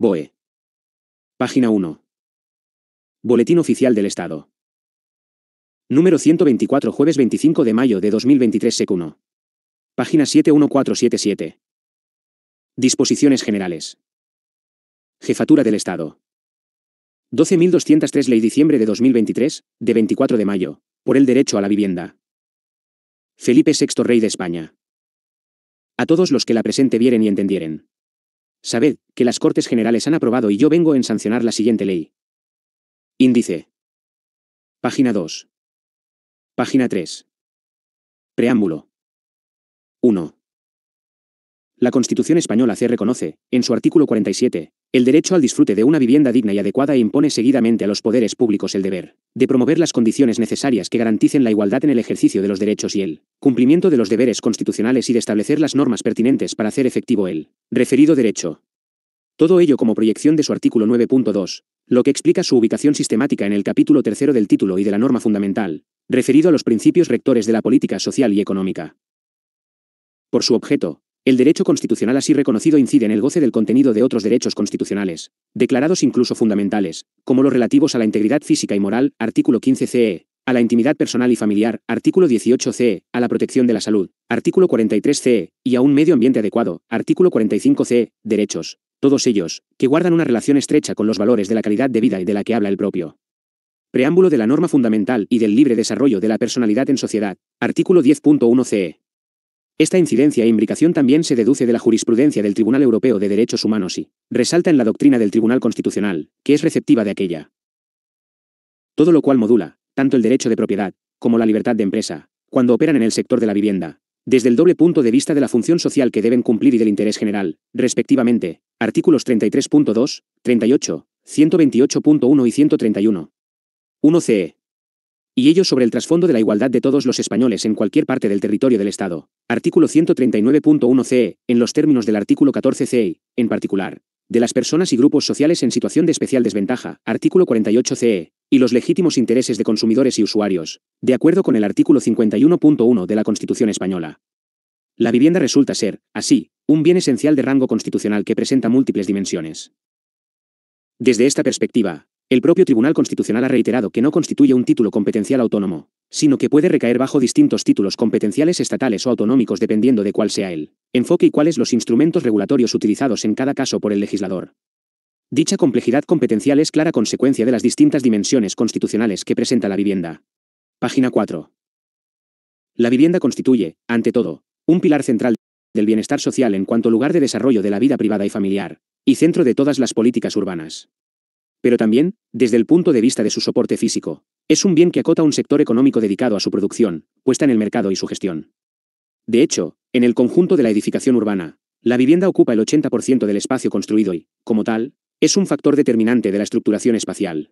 BOE. Página 1. Boletín Oficial del Estado. Número 124, jueves 25 de mayo de 2023, SEC 1. Página 71477. Disposiciones Generales. Jefatura del Estado. 12.203 Ley diciembre de 2023, de 24 de mayo, por el derecho a la vivienda. Felipe VI Rey de España. A todos los que la presente vieren y entendieren. Sabed, que las Cortes Generales han aprobado y yo vengo en sancionar la siguiente ley. Índice. Página 2. Página 3. Preámbulo. 1. La Constitución española se reconoce, en su artículo 47, el derecho al disfrute de una vivienda digna y adecuada impone seguidamente a los poderes públicos el deber de promover las condiciones necesarias que garanticen la igualdad en el ejercicio de los derechos y el cumplimiento de los deberes constitucionales y de establecer las normas pertinentes para hacer efectivo el referido derecho. Todo ello como proyección de su artículo 9.2, lo que explica su ubicación sistemática en el capítulo tercero del título y de la norma fundamental, referido a los principios rectores de la política social y económica. Por su objeto, el derecho constitucional así reconocido incide en el goce del contenido de otros derechos constitucionales, declarados incluso fundamentales, como los relativos a la integridad física y moral, artículo 15 CE, a la intimidad personal y familiar, artículo 18 CE, a la protección de la salud, artículo 43 CE, y a un medio ambiente adecuado, artículo 45 CE, derechos, todos ellos, que guardan una relación estrecha con los valores de la calidad de vida y de la que habla el propio. Preámbulo de la norma fundamental y del libre desarrollo de la personalidad en sociedad, artículo 10.1 CE. Esta incidencia e imbricación también se deduce de la jurisprudencia del Tribunal Europeo de Derechos Humanos y resalta en la doctrina del Tribunal Constitucional, que es receptiva de aquella. Todo lo cual modula, tanto el derecho de propiedad, como la libertad de empresa, cuando operan en el sector de la vivienda, desde el doble punto de vista de la función social que deben cumplir y del interés general, respectivamente, artículos 33.2, 38, 128.1 y 131. 1c y ello sobre el trasfondo de la igualdad de todos los españoles en cualquier parte del territorio del Estado. Artículo 139.1 CE, en los términos del artículo 14 CE, en particular, de las personas y grupos sociales en situación de especial desventaja, artículo 48 CE, y los legítimos intereses de consumidores y usuarios, de acuerdo con el artículo 51.1 de la Constitución española. La vivienda resulta ser, así, un bien esencial de rango constitucional que presenta múltiples dimensiones. Desde esta perspectiva, el propio Tribunal Constitucional ha reiterado que no constituye un título competencial autónomo, sino que puede recaer bajo distintos títulos competenciales estatales o autonómicos dependiendo de cuál sea el enfoque y cuáles los instrumentos regulatorios utilizados en cada caso por el legislador. Dicha complejidad competencial es clara consecuencia de las distintas dimensiones constitucionales que presenta la vivienda. Página 4. La vivienda constituye, ante todo, un pilar central del bienestar social en cuanto lugar de desarrollo de la vida privada y familiar, y centro de todas las políticas urbanas pero también, desde el punto de vista de su soporte físico. Es un bien que acota un sector económico dedicado a su producción, puesta en el mercado y su gestión. De hecho, en el conjunto de la edificación urbana, la vivienda ocupa el 80% del espacio construido y, como tal, es un factor determinante de la estructuración espacial.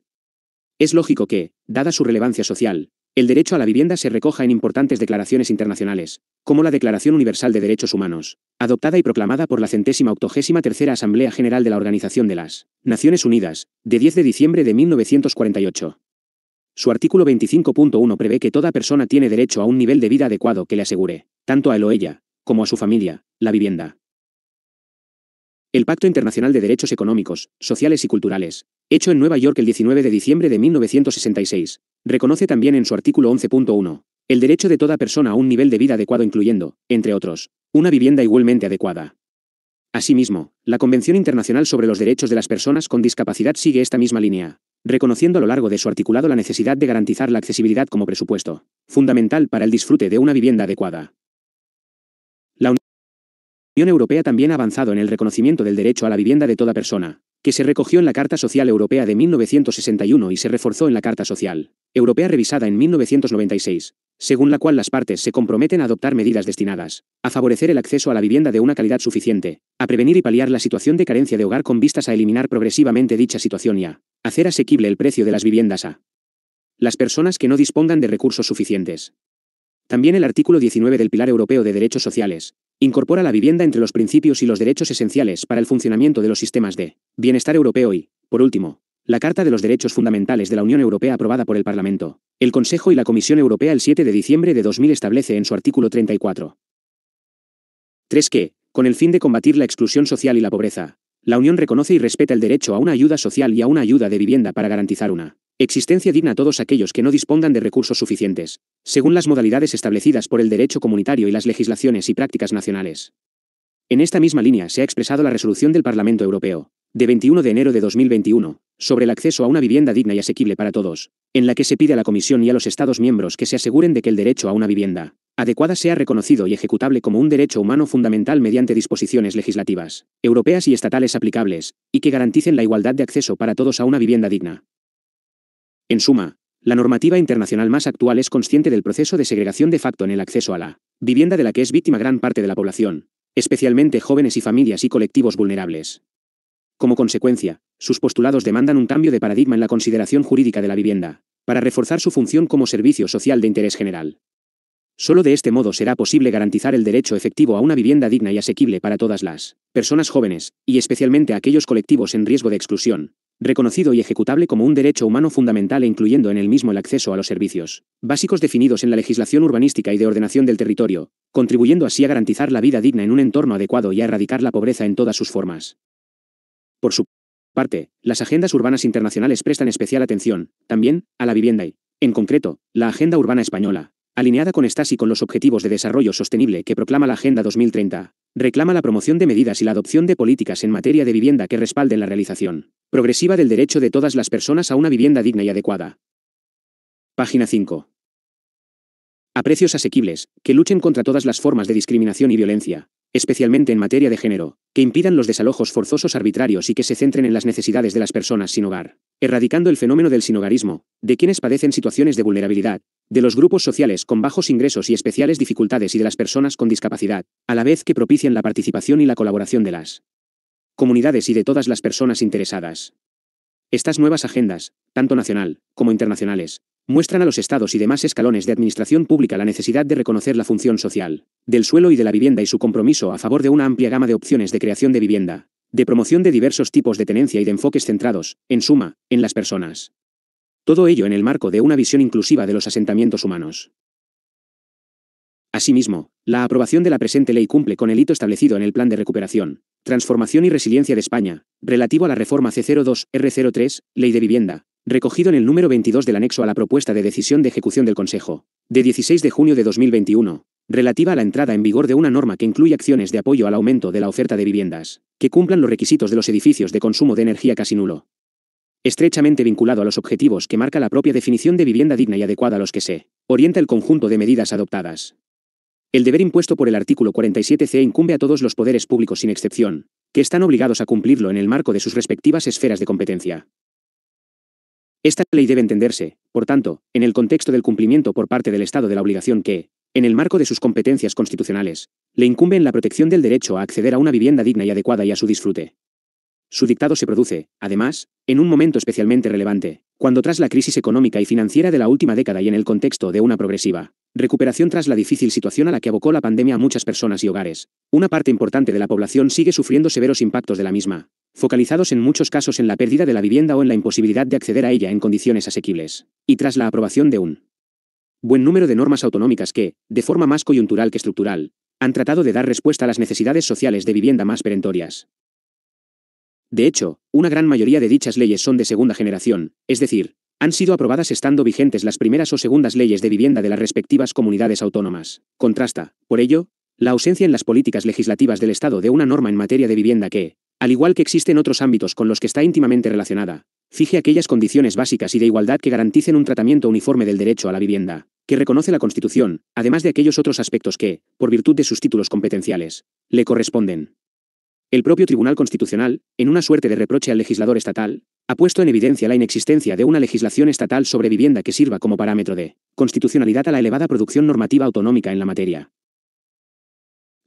Es lógico que, dada su relevancia social, el derecho a la vivienda se recoja en importantes declaraciones internacionales, como la Declaración Universal de Derechos Humanos, adoptada y proclamada por la centésima octogésima tercera Asamblea General de la Organización de las Naciones Unidas, de 10 de diciembre de 1948. Su artículo 25.1 prevé que toda persona tiene derecho a un nivel de vida adecuado que le asegure, tanto a él o ella, como a su familia, la vivienda. El Pacto Internacional de Derechos Económicos, Sociales y Culturales, hecho en Nueva York el 19 de diciembre de 1966, reconoce también en su artículo 11.1 el derecho de toda persona a un nivel de vida adecuado incluyendo, entre otros, una vivienda igualmente adecuada. Asimismo, la Convención Internacional sobre los Derechos de las Personas con Discapacidad sigue esta misma línea, reconociendo a lo largo de su articulado la necesidad de garantizar la accesibilidad como presupuesto, fundamental para el disfrute de una vivienda adecuada. Unión Europea también ha avanzado en el reconocimiento del derecho a la vivienda de toda persona, que se recogió en la Carta Social Europea de 1961 y se reforzó en la Carta Social Europea revisada en 1996, según la cual las partes se comprometen a adoptar medidas destinadas a favorecer el acceso a la vivienda de una calidad suficiente, a prevenir y paliar la situación de carencia de hogar con vistas a eliminar progresivamente dicha situación y a hacer asequible el precio de las viviendas a las personas que no dispongan de recursos suficientes. También el artículo 19 del Pilar Europeo de Derechos Sociales Incorpora la vivienda entre los principios y los derechos esenciales para el funcionamiento de los sistemas de bienestar europeo y, por último, la Carta de los Derechos Fundamentales de la Unión Europea aprobada por el Parlamento, el Consejo y la Comisión Europea el 7 de diciembre de 2000 establece en su artículo 34. 3 que, con el fin de combatir la exclusión social y la pobreza, la Unión reconoce y respeta el derecho a una ayuda social y a una ayuda de vivienda para garantizar una existencia digna a todos aquellos que no dispongan de recursos suficientes, según las modalidades establecidas por el derecho comunitario y las legislaciones y prácticas nacionales. En esta misma línea se ha expresado la resolución del Parlamento Europeo, de 21 de enero de 2021, sobre el acceso a una vivienda digna y asequible para todos, en la que se pide a la Comisión y a los Estados miembros que se aseguren de que el derecho a una vivienda adecuada sea reconocido y ejecutable como un derecho humano fundamental mediante disposiciones legislativas, europeas y estatales aplicables, y que garanticen la igualdad de acceso para todos a una vivienda digna. En suma, la normativa internacional más actual es consciente del proceso de segregación de facto en el acceso a la vivienda de la que es víctima gran parte de la población, especialmente jóvenes y familias y colectivos vulnerables, como consecuencia, sus postulados demandan un cambio de paradigma en la consideración jurídica de la vivienda, para reforzar su función como servicio social de interés general. Solo de este modo será posible garantizar el derecho efectivo a una vivienda digna y asequible para todas las personas jóvenes, y especialmente aquellos colectivos en riesgo de exclusión, reconocido y ejecutable como un derecho humano fundamental e incluyendo en el mismo el acceso a los servicios básicos definidos en la legislación urbanística y de ordenación del territorio, contribuyendo así a garantizar la vida digna en un entorno adecuado y a erradicar la pobreza en todas sus formas. Por su parte, las agendas urbanas internacionales prestan especial atención, también, a la vivienda y, en concreto, la Agenda Urbana Española, alineada con estas y con los Objetivos de Desarrollo Sostenible que proclama la Agenda 2030, reclama la promoción de medidas y la adopción de políticas en materia de vivienda que respalden la realización progresiva del derecho de todas las personas a una vivienda digna y adecuada. Página 5 a precios asequibles, que luchen contra todas las formas de discriminación y violencia, especialmente en materia de género, que impidan los desalojos forzosos arbitrarios y que se centren en las necesidades de las personas sin hogar, erradicando el fenómeno del sinogarismo, de quienes padecen situaciones de vulnerabilidad, de los grupos sociales con bajos ingresos y especiales dificultades y de las personas con discapacidad, a la vez que propician la participación y la colaboración de las comunidades y de todas las personas interesadas. Estas nuevas agendas, tanto nacional como internacionales, muestran a los estados y demás escalones de administración pública la necesidad de reconocer la función social del suelo y de la vivienda y su compromiso a favor de una amplia gama de opciones de creación de vivienda, de promoción de diversos tipos de tenencia y de enfoques centrados, en suma, en las personas. Todo ello en el marco de una visión inclusiva de los asentamientos humanos. Asimismo, la aprobación de la presente ley cumple con el hito establecido en el Plan de Recuperación, Transformación y Resiliencia de España, relativo a la reforma C02, R03, Ley de Vivienda, recogido en el número 22 del anexo a la propuesta de decisión de ejecución del Consejo, de 16 de junio de 2021, relativa a la entrada en vigor de una norma que incluye acciones de apoyo al aumento de la oferta de viviendas, que cumplan los requisitos de los edificios de consumo de energía casi nulo. Estrechamente vinculado a los objetivos que marca la propia definición de vivienda digna y adecuada a los que se orienta el conjunto de medidas adoptadas. El deber impuesto por el artículo 47c incumbe a todos los poderes públicos sin excepción, que están obligados a cumplirlo en el marco de sus respectivas esferas de competencia. Esta ley debe entenderse, por tanto, en el contexto del cumplimiento por parte del Estado de la obligación que, en el marco de sus competencias constitucionales, le incumbe en la protección del derecho a acceder a una vivienda digna y adecuada y a su disfrute. Su dictado se produce, además, en un momento especialmente relevante, cuando tras la crisis económica y financiera de la última década y en el contexto de una progresiva recuperación tras la difícil situación a la que abocó la pandemia a muchas personas y hogares, una parte importante de la población sigue sufriendo severos impactos de la misma, focalizados en muchos casos en la pérdida de la vivienda o en la imposibilidad de acceder a ella en condiciones asequibles, y tras la aprobación de un buen número de normas autonómicas que, de forma más coyuntural que estructural, han tratado de dar respuesta a las necesidades sociales de vivienda más perentorias. De hecho, una gran mayoría de dichas leyes son de segunda generación, es decir, han sido aprobadas estando vigentes las primeras o segundas leyes de vivienda de las respectivas comunidades autónomas. Contrasta, por ello, la ausencia en las políticas legislativas del Estado de una norma en materia de vivienda que, al igual que existen otros ámbitos con los que está íntimamente relacionada, fije aquellas condiciones básicas y de igualdad que garanticen un tratamiento uniforme del derecho a la vivienda, que reconoce la Constitución, además de aquellos otros aspectos que, por virtud de sus títulos competenciales, le corresponden. El propio Tribunal Constitucional, en una suerte de reproche al legislador estatal, ha puesto en evidencia la inexistencia de una legislación estatal sobre vivienda que sirva como parámetro de constitucionalidad a la elevada producción normativa autonómica en la materia.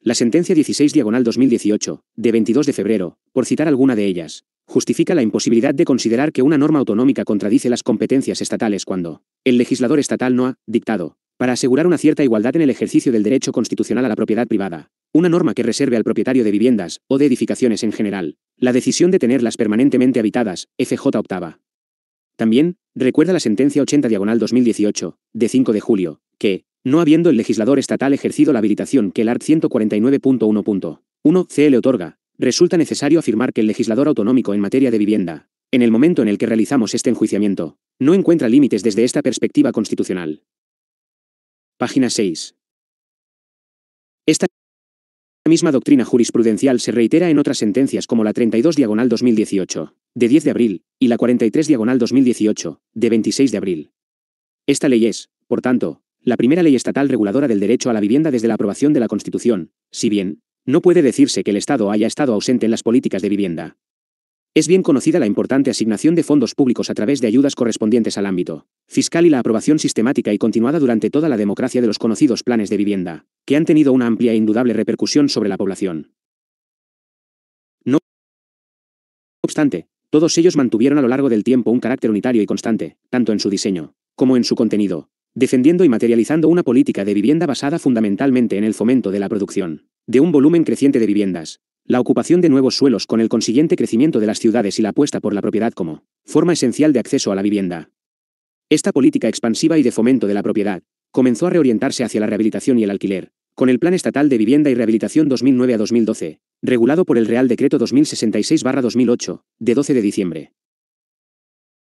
La sentencia 16 diagonal 2018, de 22 de febrero, por citar alguna de ellas, justifica la imposibilidad de considerar que una norma autonómica contradice las competencias estatales cuando el legislador estatal no ha dictado para asegurar una cierta igualdad en el ejercicio del derecho constitucional a la propiedad privada, una norma que reserve al propietario de viviendas, o de edificaciones en general, la decisión de tenerlas permanentemente habitadas, FJ octava. También, recuerda la sentencia 80 diagonal 2018, de 5 de julio, que, no habiendo el legislador estatal ejercido la habilitación que el art 149.1.1 le otorga, resulta necesario afirmar que el legislador autonómico en materia de vivienda, en el momento en el que realizamos este enjuiciamiento, no encuentra límites desde esta perspectiva constitucional, Página 6. Esta misma doctrina jurisprudencial se reitera en otras sentencias como la 32 diagonal 2018, de 10 de abril, y la 43 diagonal 2018, de 26 de abril. Esta ley es, por tanto, la primera ley estatal reguladora del derecho a la vivienda desde la aprobación de la Constitución, si bien, no puede decirse que el Estado haya estado ausente en las políticas de vivienda, es bien conocida la importante asignación de fondos públicos a través de ayudas correspondientes al ámbito fiscal y la aprobación sistemática y continuada durante toda la democracia de los conocidos planes de vivienda, que han tenido una amplia e indudable repercusión sobre la población. No obstante, todos ellos mantuvieron a lo largo del tiempo un carácter unitario y constante, tanto en su diseño como en su contenido, defendiendo y materializando una política de vivienda basada fundamentalmente en el fomento de la producción de un volumen creciente de viviendas, la ocupación de nuevos suelos con el consiguiente crecimiento de las ciudades y la apuesta por la propiedad como forma esencial de acceso a la vivienda. Esta política expansiva y de fomento de la propiedad comenzó a reorientarse hacia la rehabilitación y el alquiler, con el Plan Estatal de Vivienda y Rehabilitación 2009 a 2012, regulado por el Real Decreto 2066-2008, de 12 de diciembre.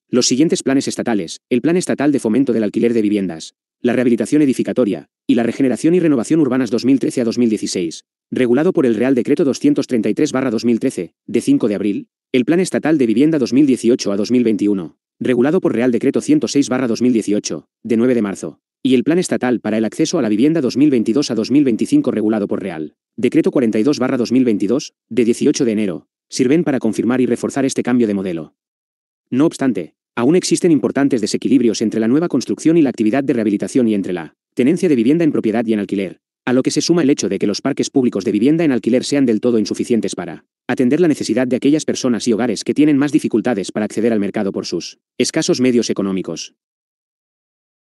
Los siguientes planes estatales, el Plan Estatal de Fomento del Alquiler de Viviendas, la Rehabilitación Edificatoria, y la Regeneración y Renovación Urbanas 2013 a 2016, regulado por el Real Decreto 233-2013, de 5 de abril, el Plan Estatal de Vivienda 2018 a 2021, regulado por Real Decreto 106-2018, de 9 de marzo, y el Plan Estatal para el Acceso a la Vivienda 2022 a 2025 regulado por Real Decreto 42-2022, de 18 de enero, sirven para confirmar y reforzar este cambio de modelo. No obstante, aún existen importantes desequilibrios entre la nueva construcción y la actividad de rehabilitación y entre la tenencia de vivienda en propiedad y en alquiler, a lo que se suma el hecho de que los parques públicos de vivienda en alquiler sean del todo insuficientes para atender la necesidad de aquellas personas y hogares que tienen más dificultades para acceder al mercado por sus escasos medios económicos.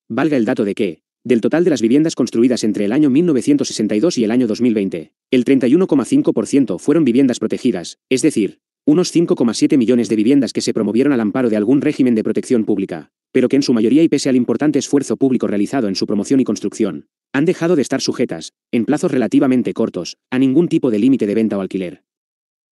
Valga el dato de que, del total de las viviendas construidas entre el año 1962 y el año 2020, el 31,5% fueron viviendas protegidas, es decir, unos 5,7 millones de viviendas que se promovieron al amparo de algún régimen de protección pública, pero que en su mayoría y pese al importante esfuerzo público realizado en su promoción y construcción, han dejado de estar sujetas, en plazos relativamente cortos, a ningún tipo de límite de venta o alquiler.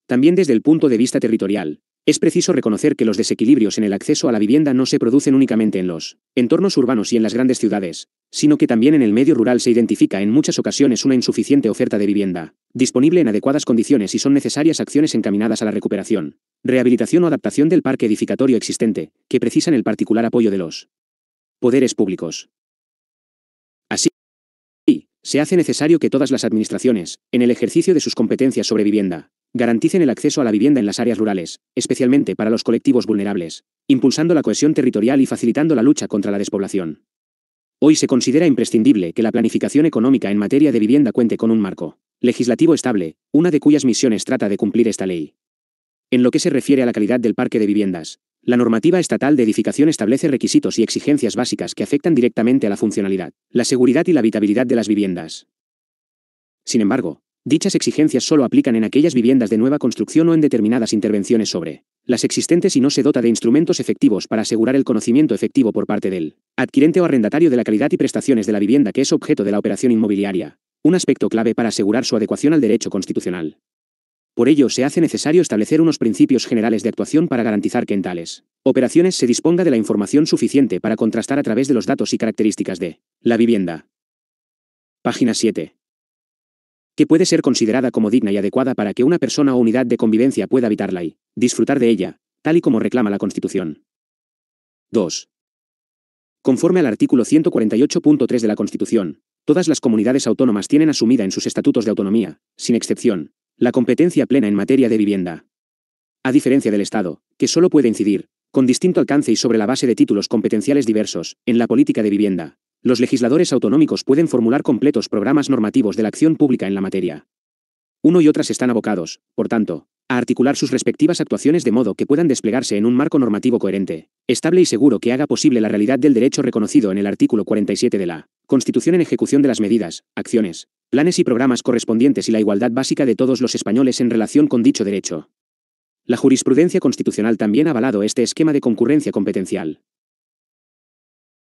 También desde el punto de vista territorial, es preciso reconocer que los desequilibrios en el acceso a la vivienda no se producen únicamente en los entornos urbanos y en las grandes ciudades, sino que también en el medio rural se identifica en muchas ocasiones una insuficiente oferta de vivienda, disponible en adecuadas condiciones y son necesarias acciones encaminadas a la recuperación, rehabilitación o adaptación del parque edificatorio existente, que precisan el particular apoyo de los poderes públicos se hace necesario que todas las administraciones, en el ejercicio de sus competencias sobre vivienda, garanticen el acceso a la vivienda en las áreas rurales, especialmente para los colectivos vulnerables, impulsando la cohesión territorial y facilitando la lucha contra la despoblación. Hoy se considera imprescindible que la planificación económica en materia de vivienda cuente con un marco legislativo estable, una de cuyas misiones trata de cumplir esta ley. En lo que se refiere a la calidad del parque de viviendas, la normativa estatal de edificación establece requisitos y exigencias básicas que afectan directamente a la funcionalidad, la seguridad y la habitabilidad de las viviendas. Sin embargo, dichas exigencias solo aplican en aquellas viviendas de nueva construcción o en determinadas intervenciones sobre las existentes y no se dota de instrumentos efectivos para asegurar el conocimiento efectivo por parte del adquirente o arrendatario de la calidad y prestaciones de la vivienda que es objeto de la operación inmobiliaria, un aspecto clave para asegurar su adecuación al derecho constitucional. Por ello se hace necesario establecer unos principios generales de actuación para garantizar que en tales operaciones se disponga de la información suficiente para contrastar a través de los datos y características de la vivienda. Página 7. Que puede ser considerada como digna y adecuada para que una persona o unidad de convivencia pueda habitarla y disfrutar de ella, tal y como reclama la Constitución. 2. Conforme al artículo 148.3 de la Constitución, todas las comunidades autónomas tienen asumida en sus estatutos de autonomía, sin excepción, la competencia plena en materia de vivienda. A diferencia del Estado, que solo puede incidir, con distinto alcance y sobre la base de títulos competenciales diversos, en la política de vivienda, los legisladores autonómicos pueden formular completos programas normativos de la acción pública en la materia, uno y otras están abocados, por tanto, a articular sus respectivas actuaciones de modo que puedan desplegarse en un marco normativo coherente, estable y seguro que haga posible la realidad del derecho reconocido en el artículo 47 de la Constitución en ejecución de las medidas, acciones, planes y programas correspondientes y la igualdad básica de todos los españoles en relación con dicho derecho. La jurisprudencia constitucional también ha avalado este esquema de concurrencia competencial.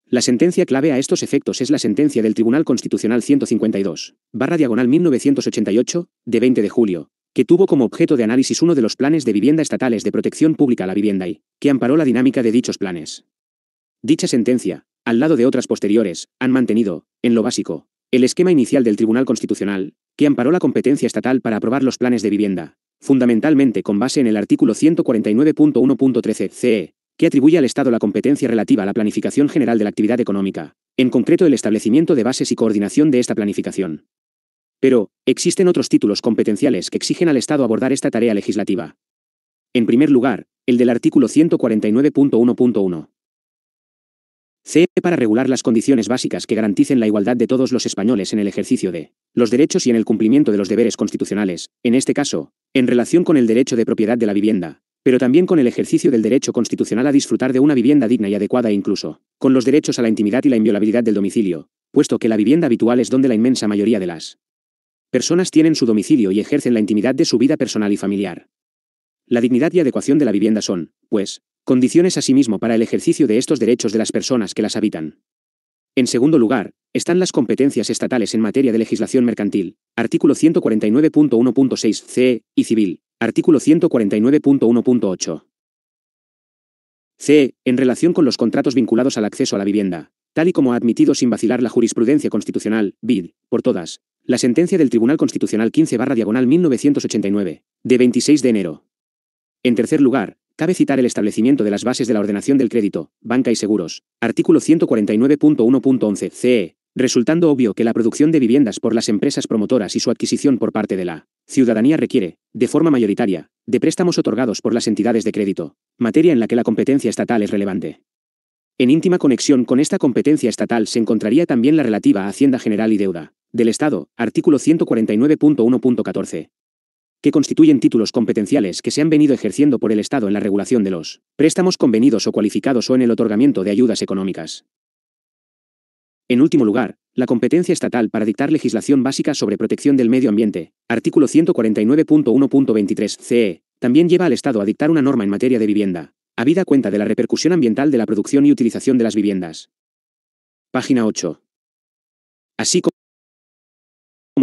La sentencia clave a estos efectos es la sentencia del Tribunal Constitucional 152, barra diagonal 1988, de 20 de julio, que tuvo como objeto de análisis uno de los planes de vivienda estatales de protección pública a la vivienda y, que amparó la dinámica de dichos planes. Dicha sentencia, al lado de otras posteriores, han mantenido, en lo básico, el esquema inicial del Tribunal Constitucional, que amparó la competencia estatal para aprobar los planes de vivienda, fundamentalmente con base en el artículo 149.1.13 CE, que atribuye al Estado la competencia relativa a la planificación general de la actividad económica, en concreto el establecimiento de bases y coordinación de esta planificación. Pero, existen otros títulos competenciales que exigen al Estado abordar esta tarea legislativa. En primer lugar, el del artículo 149.1.1 c. para regular las condiciones básicas que garanticen la igualdad de todos los españoles en el ejercicio de los derechos y en el cumplimiento de los deberes constitucionales, en este caso, en relación con el derecho de propiedad de la vivienda, pero también con el ejercicio del derecho constitucional a disfrutar de una vivienda digna y adecuada e incluso, con los derechos a la intimidad y la inviolabilidad del domicilio, puesto que la vivienda habitual es donde la inmensa mayoría de las personas tienen su domicilio y ejercen la intimidad de su vida personal y familiar. La dignidad y adecuación de la vivienda son, pues, Condiciones asimismo para el ejercicio de estos derechos de las personas que las habitan. En segundo lugar, están las competencias estatales en materia de legislación mercantil, artículo 149.1.6 c y civil, artículo 149.1.8. C. En relación con los contratos vinculados al acceso a la vivienda, tal y como ha admitido sin vacilar la jurisprudencia constitucional, BID, por todas, la sentencia del Tribunal Constitucional 15 barra diagonal 1989, de 26 de enero en tercer lugar, cabe citar el establecimiento de las bases de la ordenación del crédito, banca y seguros, artículo 149.1.11 CE, e, resultando obvio que la producción de viviendas por las empresas promotoras y su adquisición por parte de la ciudadanía requiere, de forma mayoritaria, de préstamos otorgados por las entidades de crédito, materia en la que la competencia estatal es relevante. En íntima conexión con esta competencia estatal se encontraría también la relativa a Hacienda General y Deuda, del Estado, artículo 149.1.14, que constituyen títulos competenciales que se han venido ejerciendo por el Estado en la regulación de los préstamos convenidos o cualificados o en el otorgamiento de ayudas económicas. En último lugar, la competencia estatal para dictar legislación básica sobre protección del medio ambiente, artículo 149.1.23 CE, e, también lleva al Estado a dictar una norma en materia de vivienda, habida cuenta de la repercusión ambiental de la producción y utilización de las viviendas. Página 8. Así como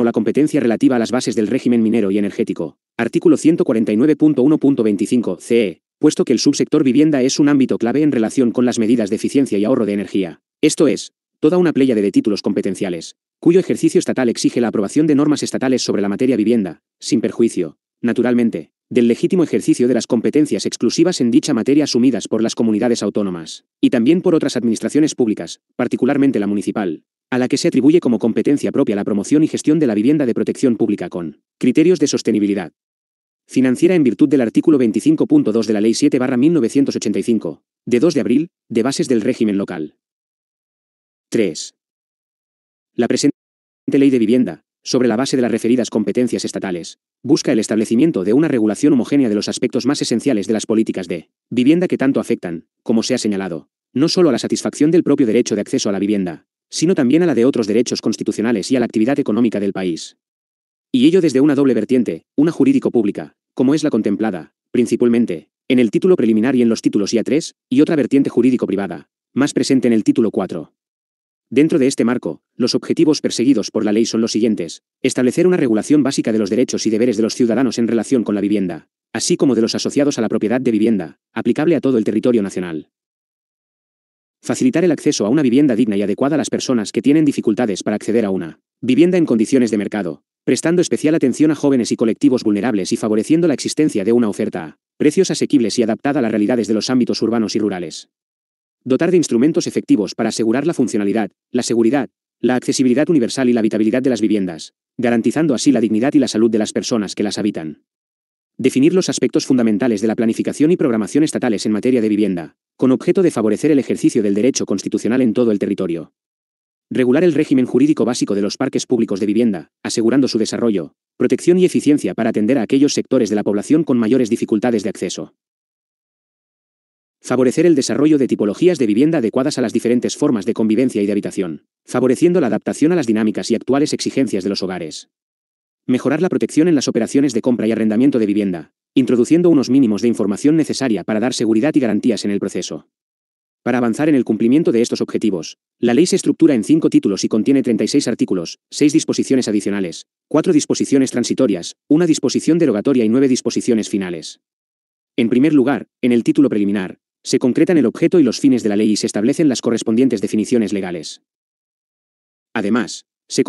la competencia relativa a las bases del régimen minero y energético. Artículo 149.1.25 CE, e, puesto que el subsector vivienda es un ámbito clave en relación con las medidas de eficiencia y ahorro de energía. Esto es, toda una pléyade de títulos competenciales, cuyo ejercicio estatal exige la aprobación de normas estatales sobre la materia vivienda, sin perjuicio, naturalmente, del legítimo ejercicio de las competencias exclusivas en dicha materia asumidas por las comunidades autónomas, y también por otras administraciones públicas, particularmente la municipal, a la que se atribuye como competencia propia la promoción y gestión de la vivienda de protección pública con criterios de sostenibilidad. Financiera en virtud del artículo 25.2 de la Ley 7-1985, de 2 de abril, de bases del régimen local. 3. La presente ley de vivienda, sobre la base de las referidas competencias estatales, busca el establecimiento de una regulación homogénea de los aspectos más esenciales de las políticas de vivienda que tanto afectan, como se ha señalado, no solo a la satisfacción del propio derecho de acceso a la vivienda, sino también a la de otros derechos constitucionales y a la actividad económica del país. Y ello desde una doble vertiente, una jurídico-pública, como es la contemplada, principalmente, en el título preliminar y en los títulos IA3, y otra vertiente jurídico-privada, más presente en el título 4. Dentro de este marco, los objetivos perseguidos por la ley son los siguientes, establecer una regulación básica de los derechos y deberes de los ciudadanos en relación con la vivienda, así como de los asociados a la propiedad de vivienda, aplicable a todo el territorio nacional, Facilitar el acceso a una vivienda digna y adecuada a las personas que tienen dificultades para acceder a una vivienda en condiciones de mercado, prestando especial atención a jóvenes y colectivos vulnerables y favoreciendo la existencia de una oferta a precios asequibles y adaptada a las realidades de los ámbitos urbanos y rurales. Dotar de instrumentos efectivos para asegurar la funcionalidad, la seguridad, la accesibilidad universal y la habitabilidad de las viviendas, garantizando así la dignidad y la salud de las personas que las habitan. Definir los aspectos fundamentales de la planificación y programación estatales en materia de vivienda, con objeto de favorecer el ejercicio del derecho constitucional en todo el territorio. Regular el régimen jurídico básico de los parques públicos de vivienda, asegurando su desarrollo, protección y eficiencia para atender a aquellos sectores de la población con mayores dificultades de acceso. Favorecer el desarrollo de tipologías de vivienda adecuadas a las diferentes formas de convivencia y de habitación, favoreciendo la adaptación a las dinámicas y actuales exigencias de los hogares, Mejorar la protección en las operaciones de compra y arrendamiento de vivienda, introduciendo unos mínimos de información necesaria para dar seguridad y garantías en el proceso. Para avanzar en el cumplimiento de estos objetivos, la ley se estructura en cinco títulos y contiene 36 artículos, seis disposiciones adicionales, cuatro disposiciones transitorias, una disposición derogatoria y nueve disposiciones finales. En primer lugar, en el título preliminar, se concretan el objeto y los fines de la ley y se establecen las correspondientes definiciones legales. Además, se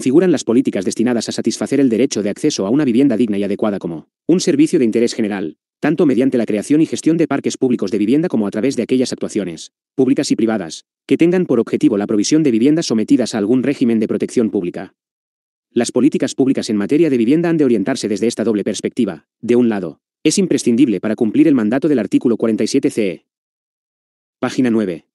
configuran las políticas destinadas a satisfacer el derecho de acceso a una vivienda digna y adecuada como un servicio de interés general, tanto mediante la creación y gestión de parques públicos de vivienda como a través de aquellas actuaciones, públicas y privadas, que tengan por objetivo la provisión de viviendas sometidas a algún régimen de protección pública. Las políticas públicas en materia de vivienda han de orientarse desde esta doble perspectiva. De un lado, es imprescindible para cumplir el mandato del artículo 47 CE. Página 9.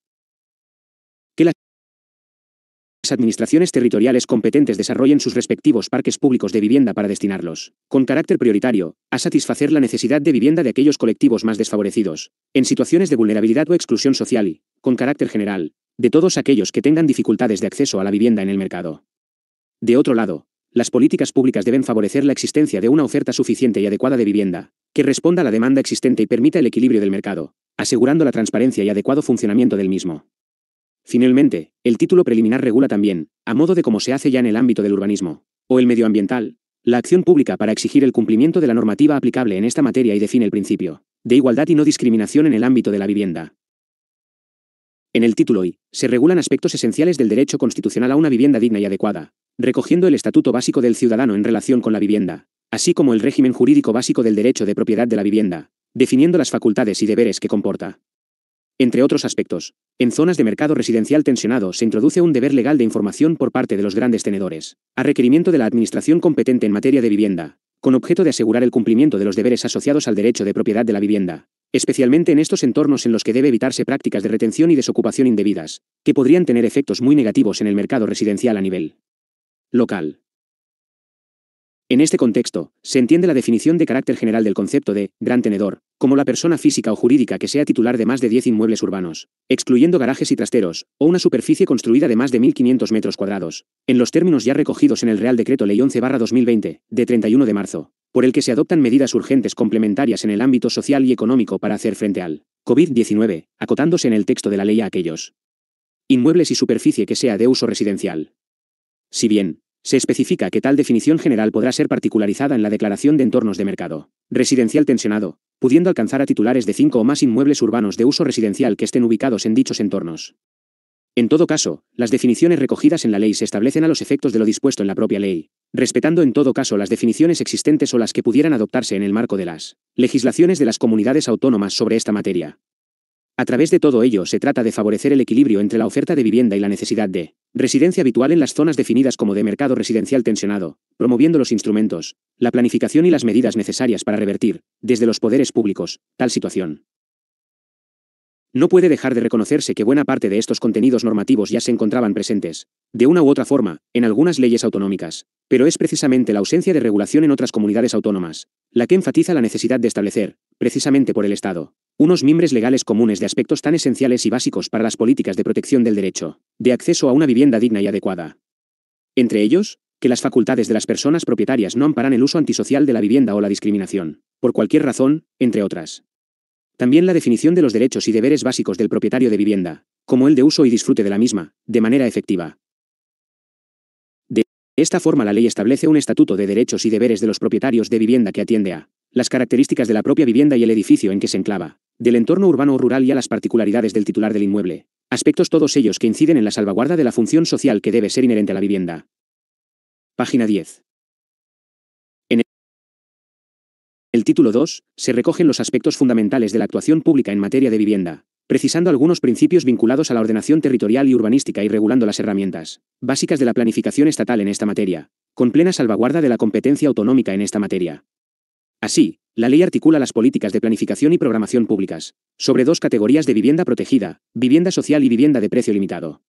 Las administraciones territoriales competentes desarrollen sus respectivos parques públicos de vivienda para destinarlos, con carácter prioritario, a satisfacer la necesidad de vivienda de aquellos colectivos más desfavorecidos, en situaciones de vulnerabilidad o exclusión social y, con carácter general, de todos aquellos que tengan dificultades de acceso a la vivienda en el mercado. De otro lado, las políticas públicas deben favorecer la existencia de una oferta suficiente y adecuada de vivienda, que responda a la demanda existente y permita el equilibrio del mercado, asegurando la transparencia y adecuado funcionamiento del mismo. Finalmente, el título preliminar regula también, a modo de como se hace ya en el ámbito del urbanismo, o el medioambiental, la acción pública para exigir el cumplimiento de la normativa aplicable en esta materia y define el principio de igualdad y no discriminación en el ámbito de la vivienda. En el título I, se regulan aspectos esenciales del derecho constitucional a una vivienda digna y adecuada, recogiendo el Estatuto Básico del Ciudadano en relación con la vivienda, así como el régimen jurídico básico del derecho de propiedad de la vivienda, definiendo las facultades y deberes que comporta. Entre otros aspectos, en zonas de mercado residencial tensionado se introduce un deber legal de información por parte de los grandes tenedores, a requerimiento de la Administración competente en materia de vivienda, con objeto de asegurar el cumplimiento de los deberes asociados al derecho de propiedad de la vivienda, especialmente en estos entornos en los que debe evitarse prácticas de retención y desocupación indebidas, que podrían tener efectos muy negativos en el mercado residencial a nivel local. En este contexto, se entiende la definición de carácter general del concepto de gran tenedor, como la persona física o jurídica que sea titular de más de 10 inmuebles urbanos, excluyendo garajes y trasteros, o una superficie construida de más de 1.500 metros cuadrados, en los términos ya recogidos en el Real Decreto Ley 11-2020, de 31 de marzo, por el que se adoptan medidas urgentes complementarias en el ámbito social y económico para hacer frente al COVID-19, acotándose en el texto de la ley a aquellos inmuebles y superficie que sea de uso residencial. Si bien, se especifica que tal definición general podrá ser particularizada en la declaración de entornos de mercado residencial tensionado, pudiendo alcanzar a titulares de cinco o más inmuebles urbanos de uso residencial que estén ubicados en dichos entornos. En todo caso, las definiciones recogidas en la ley se establecen a los efectos de lo dispuesto en la propia ley, respetando en todo caso las definiciones existentes o las que pudieran adoptarse en el marco de las legislaciones de las comunidades autónomas sobre esta materia. A través de todo ello se trata de favorecer el equilibrio entre la oferta de vivienda y la necesidad de residencia habitual en las zonas definidas como de mercado residencial tensionado, promoviendo los instrumentos, la planificación y las medidas necesarias para revertir, desde los poderes públicos, tal situación. No puede dejar de reconocerse que buena parte de estos contenidos normativos ya se encontraban presentes, de una u otra forma, en algunas leyes autonómicas, pero es precisamente la ausencia de regulación en otras comunidades autónomas, la que enfatiza la necesidad de establecer, precisamente por el Estado, unos mimbres legales comunes de aspectos tan esenciales y básicos para las políticas de protección del derecho, de acceso a una vivienda digna y adecuada. Entre ellos, que las facultades de las personas propietarias no amparan el uso antisocial de la vivienda o la discriminación, por cualquier razón, entre otras. También la definición de los derechos y deberes básicos del propietario de vivienda, como el de uso y disfrute de la misma, de manera efectiva. De esta forma la ley establece un estatuto de derechos y deberes de los propietarios de vivienda que atiende a las características de la propia vivienda y el edificio en que se enclava, del entorno urbano o rural y a las particularidades del titular del inmueble, aspectos todos ellos que inciden en la salvaguarda de la función social que debe ser inherente a la vivienda. Página 10. El título 2, se recogen los aspectos fundamentales de la actuación pública en materia de vivienda, precisando algunos principios vinculados a la ordenación territorial y urbanística y regulando las herramientas básicas de la planificación estatal en esta materia, con plena salvaguarda de la competencia autonómica en esta materia. Así, la ley articula las políticas de planificación y programación públicas, sobre dos categorías de vivienda protegida, vivienda social y vivienda de precio limitado.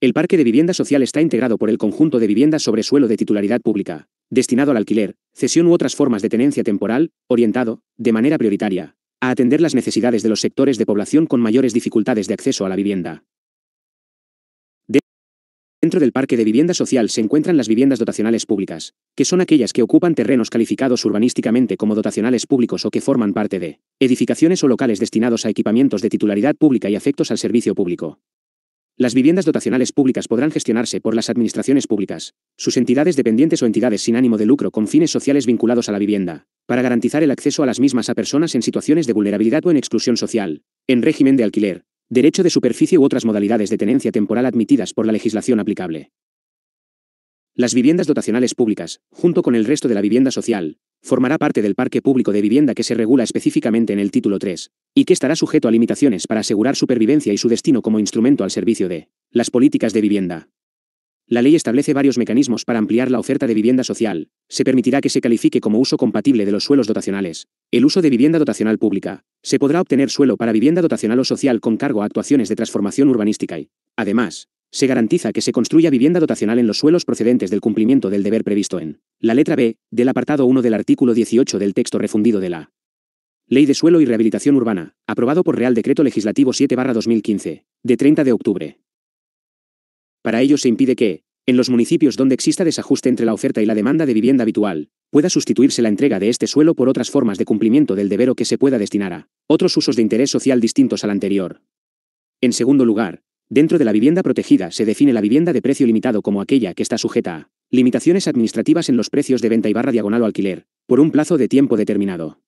El parque de vivienda social está integrado por el conjunto de viviendas sobre suelo de titularidad pública, destinado al alquiler, cesión u otras formas de tenencia temporal, orientado, de manera prioritaria, a atender las necesidades de los sectores de población con mayores dificultades de acceso a la vivienda. Dentro del parque de vivienda social se encuentran las viviendas dotacionales públicas, que son aquellas que ocupan terrenos calificados urbanísticamente como dotacionales públicos o que forman parte de edificaciones o locales destinados a equipamientos de titularidad pública y afectos al servicio público. Las viviendas dotacionales públicas podrán gestionarse por las administraciones públicas, sus entidades dependientes o entidades sin ánimo de lucro con fines sociales vinculados a la vivienda, para garantizar el acceso a las mismas a personas en situaciones de vulnerabilidad o en exclusión social, en régimen de alquiler, derecho de superficie u otras modalidades de tenencia temporal admitidas por la legislación aplicable. Las viviendas dotacionales públicas, junto con el resto de la vivienda social, formará parte del parque público de vivienda que se regula específicamente en el título 3, y que estará sujeto a limitaciones para asegurar supervivencia y su destino como instrumento al servicio de las políticas de vivienda. La ley establece varios mecanismos para ampliar la oferta de vivienda social, se permitirá que se califique como uso compatible de los suelos dotacionales, el uso de vivienda dotacional pública, se podrá obtener suelo para vivienda dotacional o social con cargo a actuaciones de transformación urbanística y, además, se garantiza que se construya vivienda dotacional en los suelos procedentes del cumplimiento del deber previsto en la letra B del apartado 1 del artículo 18 del texto refundido de la Ley de Suelo y Rehabilitación Urbana, aprobado por Real Decreto Legislativo 7-2015, de 30 de octubre. Para ello se impide que, en los municipios donde exista desajuste entre la oferta y la demanda de vivienda habitual, pueda sustituirse la entrega de este suelo por otras formas de cumplimiento del deber o que se pueda destinar a otros usos de interés social distintos al anterior. En segundo lugar, Dentro de la vivienda protegida se define la vivienda de precio limitado como aquella que está sujeta a limitaciones administrativas en los precios de venta y barra diagonal o alquiler, por un plazo de tiempo determinado.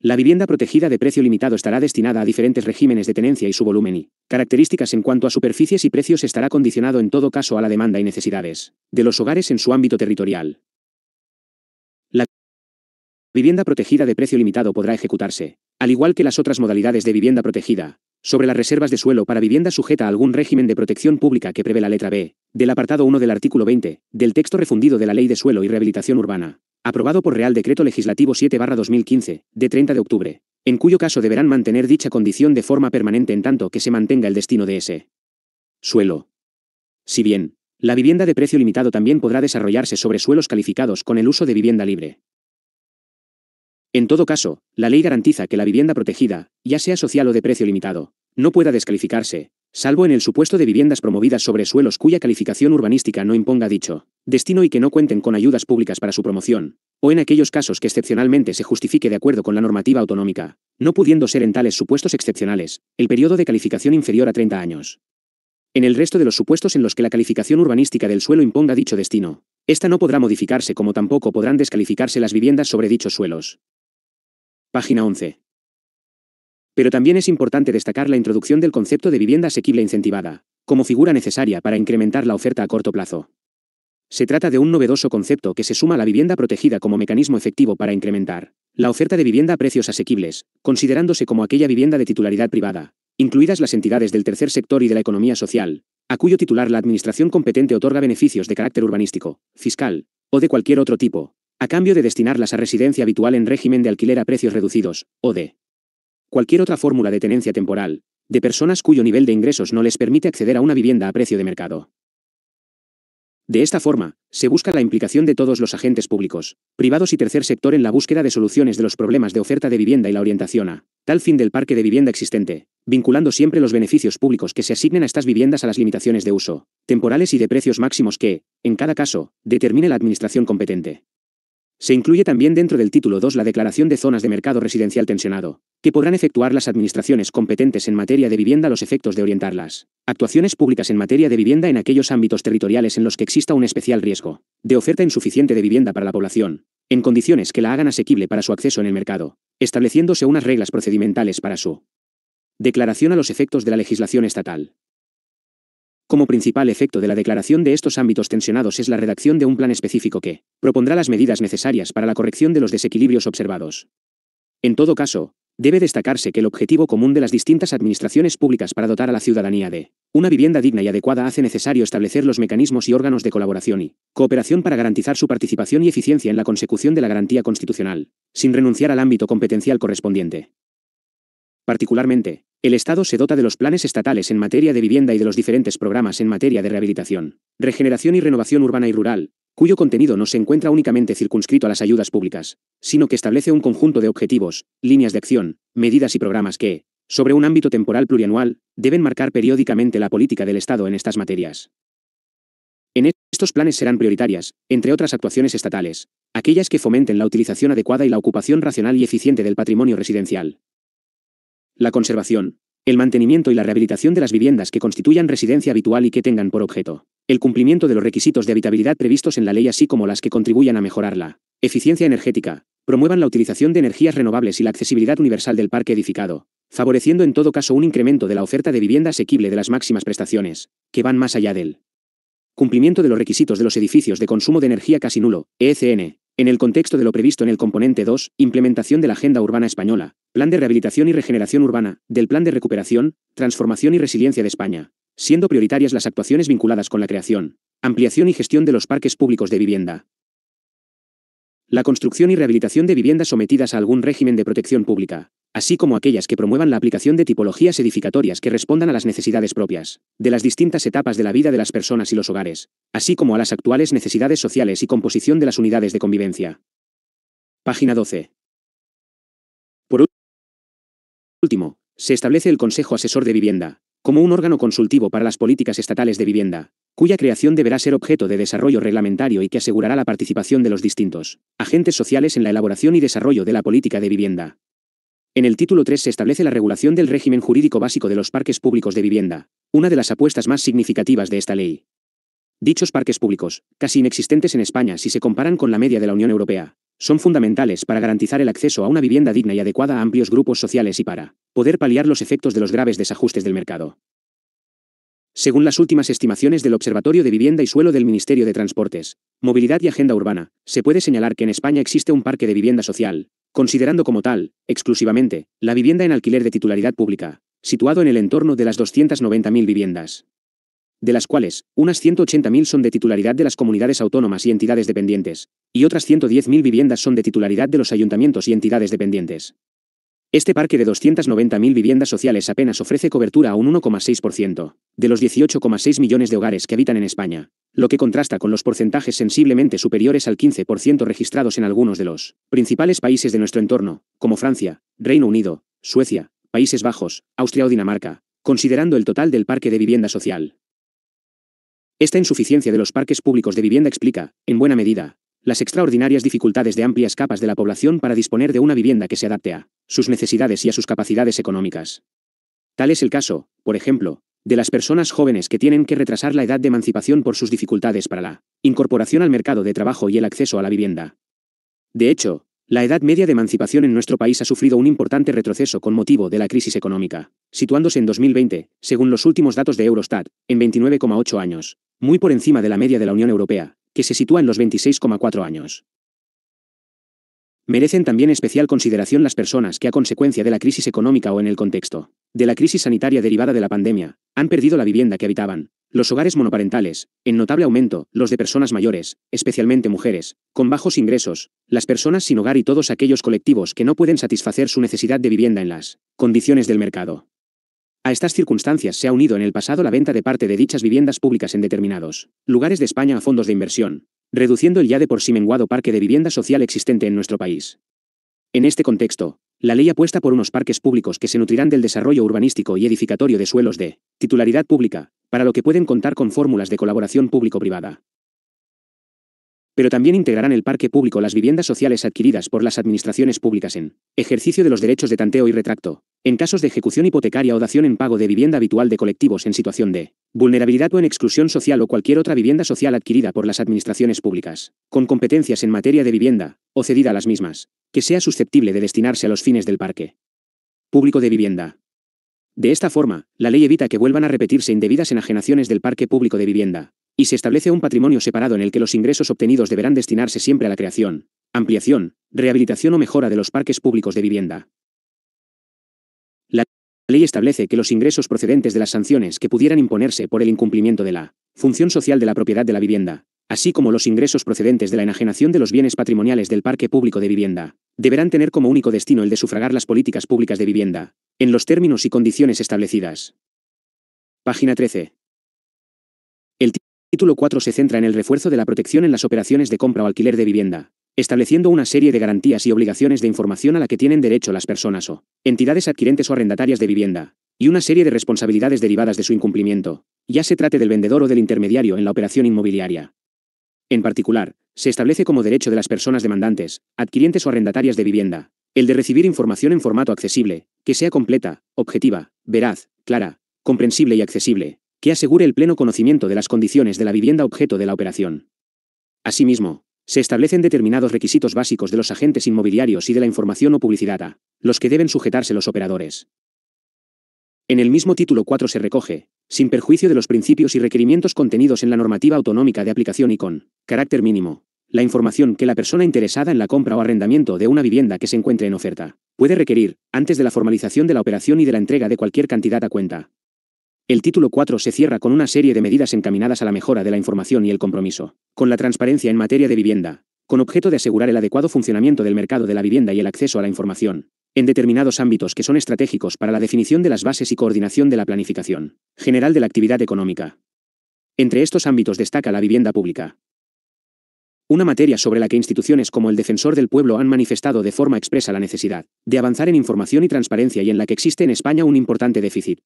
La vivienda protegida de precio limitado estará destinada a diferentes regímenes de tenencia y su volumen y características en cuanto a superficies y precios estará condicionado en todo caso a la demanda y necesidades de los hogares en su ámbito territorial. La vivienda protegida de precio limitado podrá ejecutarse, al igual que las otras modalidades de vivienda protegida, sobre las reservas de suelo para vivienda sujeta a algún régimen de protección pública que prevé la letra B, del apartado 1 del artículo 20, del texto refundido de la Ley de Suelo y Rehabilitación Urbana, aprobado por Real Decreto Legislativo 7-2015, de 30 de octubre, en cuyo caso deberán mantener dicha condición de forma permanente en tanto que se mantenga el destino de ese suelo. Si bien, la vivienda de precio limitado también podrá desarrollarse sobre suelos calificados con el uso de vivienda libre, en todo caso, la ley garantiza que la vivienda protegida, ya sea social o de precio limitado, no pueda descalificarse, salvo en el supuesto de viviendas promovidas sobre suelos cuya calificación urbanística no imponga dicho destino y que no cuenten con ayudas públicas para su promoción, o en aquellos casos que excepcionalmente se justifique de acuerdo con la normativa autonómica, no pudiendo ser en tales supuestos excepcionales, el periodo de calificación inferior a 30 años. En el resto de los supuestos en los que la calificación urbanística del suelo imponga dicho destino, esta no podrá modificarse como tampoco podrán descalificarse las viviendas sobre dichos suelos, Página 11. Pero también es importante destacar la introducción del concepto de vivienda asequible incentivada, como figura necesaria para incrementar la oferta a corto plazo. Se trata de un novedoso concepto que se suma a la vivienda protegida como mecanismo efectivo para incrementar la oferta de vivienda a precios asequibles, considerándose como aquella vivienda de titularidad privada, incluidas las entidades del tercer sector y de la economía social, a cuyo titular la administración competente otorga beneficios de carácter urbanístico, fiscal, o de cualquier otro tipo, a cambio de destinarlas a residencia habitual en régimen de alquiler a precios reducidos, o de cualquier otra fórmula de tenencia temporal, de personas cuyo nivel de ingresos no les permite acceder a una vivienda a precio de mercado. De esta forma, se busca la implicación de todos los agentes públicos, privados y tercer sector en la búsqueda de soluciones de los problemas de oferta de vivienda y la orientación a tal fin del parque de vivienda existente, vinculando siempre los beneficios públicos que se asignen a estas viviendas a las limitaciones de uso, temporales y de precios máximos que, en cada caso, determine la administración competente. Se incluye también dentro del título 2 la declaración de zonas de mercado residencial tensionado, que podrán efectuar las administraciones competentes en materia de vivienda los efectos de orientarlas. Actuaciones públicas en materia de vivienda en aquellos ámbitos territoriales en los que exista un especial riesgo de oferta insuficiente de vivienda para la población, en condiciones que la hagan asequible para su acceso en el mercado, estableciéndose unas reglas procedimentales para su declaración a los efectos de la legislación estatal. Como principal efecto de la declaración de estos ámbitos tensionados es la redacción de un plan específico que propondrá las medidas necesarias para la corrección de los desequilibrios observados. En todo caso, debe destacarse que el objetivo común de las distintas administraciones públicas para dotar a la ciudadanía de una vivienda digna y adecuada hace necesario establecer los mecanismos y órganos de colaboración y cooperación para garantizar su participación y eficiencia en la consecución de la garantía constitucional, sin renunciar al ámbito competencial correspondiente. Particularmente, el Estado se dota de los planes estatales en materia de vivienda y de los diferentes programas en materia de rehabilitación, regeneración y renovación urbana y rural, cuyo contenido no se encuentra únicamente circunscrito a las ayudas públicas, sino que establece un conjunto de objetivos, líneas de acción, medidas y programas que, sobre un ámbito temporal plurianual, deben marcar periódicamente la política del Estado en estas materias. En estos planes serán prioritarias, entre otras actuaciones estatales, aquellas que fomenten la utilización adecuada y la ocupación racional y eficiente del patrimonio residencial, la conservación, el mantenimiento y la rehabilitación de las viviendas que constituyan residencia habitual y que tengan por objeto, el cumplimiento de los requisitos de habitabilidad previstos en la ley así como las que contribuyan a mejorarla, eficiencia energética, promuevan la utilización de energías renovables y la accesibilidad universal del parque edificado, favoreciendo en todo caso un incremento de la oferta de vivienda asequible de las máximas prestaciones, que van más allá del cumplimiento de los requisitos de los edificios de consumo de energía casi nulo, ECN, en el contexto de lo previsto en el componente 2, implementación de la Agenda Urbana Española, Plan de Rehabilitación y Regeneración Urbana, del Plan de Recuperación, Transformación y Resiliencia de España, siendo prioritarias las actuaciones vinculadas con la creación, ampliación y gestión de los parques públicos de vivienda, la construcción y rehabilitación de viviendas sometidas a algún régimen de protección pública, así como aquellas que promuevan la aplicación de tipologías edificatorias que respondan a las necesidades propias, de las distintas etapas de la vida de las personas y los hogares, así como a las actuales necesidades sociales y composición de las unidades de convivencia. Página 12. Por último, se establece el Consejo Asesor de Vivienda, como un órgano consultivo para las políticas estatales de vivienda, cuya creación deberá ser objeto de desarrollo reglamentario y que asegurará la participación de los distintos agentes sociales en la elaboración y desarrollo de la política de vivienda. En el título 3 se establece la regulación del régimen jurídico básico de los parques públicos de vivienda, una de las apuestas más significativas de esta ley, Dichos parques públicos, casi inexistentes en España si se comparan con la media de la Unión Europea, son fundamentales para garantizar el acceso a una vivienda digna y adecuada a amplios grupos sociales y para poder paliar los efectos de los graves desajustes del mercado. Según las últimas estimaciones del Observatorio de Vivienda y Suelo del Ministerio de Transportes, Movilidad y Agenda Urbana, se puede señalar que en España existe un parque de vivienda social, considerando como tal, exclusivamente, la vivienda en alquiler de titularidad pública, situado en el entorno de las 290.000 viviendas de las cuales, unas 180.000 son de titularidad de las comunidades autónomas y entidades dependientes, y otras 110.000 viviendas son de titularidad de los ayuntamientos y entidades dependientes. Este parque de 290.000 viviendas sociales apenas ofrece cobertura a un 1,6% de los 18,6 millones de hogares que habitan en España, lo que contrasta con los porcentajes sensiblemente superiores al 15% registrados en algunos de los principales países de nuestro entorno, como Francia, Reino Unido, Suecia, Países Bajos, Austria o Dinamarca, considerando el total del parque de vivienda social. Esta insuficiencia de los parques públicos de vivienda explica, en buena medida, las extraordinarias dificultades de amplias capas de la población para disponer de una vivienda que se adapte a sus necesidades y a sus capacidades económicas. Tal es el caso, por ejemplo, de las personas jóvenes que tienen que retrasar la edad de emancipación por sus dificultades para la incorporación al mercado de trabajo y el acceso a la vivienda. De hecho, la edad media de emancipación en nuestro país ha sufrido un importante retroceso con motivo de la crisis económica, situándose en 2020, según los últimos datos de Eurostat, en 29,8 años, muy por encima de la media de la Unión Europea, que se sitúa en los 26,4 años. Merecen también especial consideración las personas que a consecuencia de la crisis económica o en el contexto de la crisis sanitaria derivada de la pandemia, han perdido la vivienda que habitaban. Los hogares monoparentales, en notable aumento, los de personas mayores, especialmente mujeres, con bajos ingresos, las personas sin hogar y todos aquellos colectivos que no pueden satisfacer su necesidad de vivienda en las condiciones del mercado. A estas circunstancias se ha unido en el pasado la venta de parte de dichas viviendas públicas en determinados lugares de España a fondos de inversión, reduciendo el ya de por sí menguado parque de vivienda social existente en nuestro país. En este contexto, la ley apuesta por unos parques públicos que se nutrirán del desarrollo urbanístico y edificatorio de suelos de titularidad pública, para lo que pueden contar con fórmulas de colaboración público-privada pero también integrarán el parque público las viviendas sociales adquiridas por las administraciones públicas en ejercicio de los derechos de tanteo y retracto, en casos de ejecución hipotecaria o dación en pago de vivienda habitual de colectivos en situación de vulnerabilidad o en exclusión social o cualquier otra vivienda social adquirida por las administraciones públicas, con competencias en materia de vivienda, o cedida a las mismas, que sea susceptible de destinarse a los fines del parque público de vivienda. De esta forma, la ley evita que vuelvan a repetirse indebidas enajenaciones del parque público de vivienda, y se establece un patrimonio separado en el que los ingresos obtenidos deberán destinarse siempre a la creación, ampliación, rehabilitación o mejora de los parques públicos de vivienda. La ley establece que los ingresos procedentes de las sanciones que pudieran imponerse por el incumplimiento de la función social de la propiedad de la vivienda, así como los ingresos procedentes de la enajenación de los bienes patrimoniales del parque público de vivienda, deberán tener como único destino el de sufragar las políticas públicas de vivienda, en los términos y condiciones establecidas. Página 13. El Título 4 se centra en el refuerzo de la protección en las operaciones de compra o alquiler de vivienda, estableciendo una serie de garantías y obligaciones de información a la que tienen derecho las personas o entidades adquirentes o arrendatarias de vivienda, y una serie de responsabilidades derivadas de su incumplimiento, ya se trate del vendedor o del intermediario en la operación inmobiliaria. En particular, se establece como derecho de las personas demandantes, adquirientes o arrendatarias de vivienda, el de recibir información en formato accesible, que sea completa, objetiva, veraz, clara, comprensible y accesible, que asegure el pleno conocimiento de las condiciones de la vivienda objeto de la operación. Asimismo, se establecen determinados requisitos básicos de los agentes inmobiliarios y de la información o publicidad a los que deben sujetarse los operadores. En el mismo título 4 se recoge, sin perjuicio de los principios y requerimientos contenidos en la normativa autonómica de aplicación y con carácter mínimo, la información que la persona interesada en la compra o arrendamiento de una vivienda que se encuentre en oferta puede requerir, antes de la formalización de la operación y de la entrega de cualquier cantidad a cuenta, el título 4 se cierra con una serie de medidas encaminadas a la mejora de la información y el compromiso, con la transparencia en materia de vivienda, con objeto de asegurar el adecuado funcionamiento del mercado de la vivienda y el acceso a la información, en determinados ámbitos que son estratégicos para la definición de las bases y coordinación de la planificación general de la actividad económica. Entre estos ámbitos destaca la vivienda pública. Una materia sobre la que instituciones como el Defensor del Pueblo han manifestado de forma expresa la necesidad de avanzar en información y transparencia y en la que existe en España un importante déficit.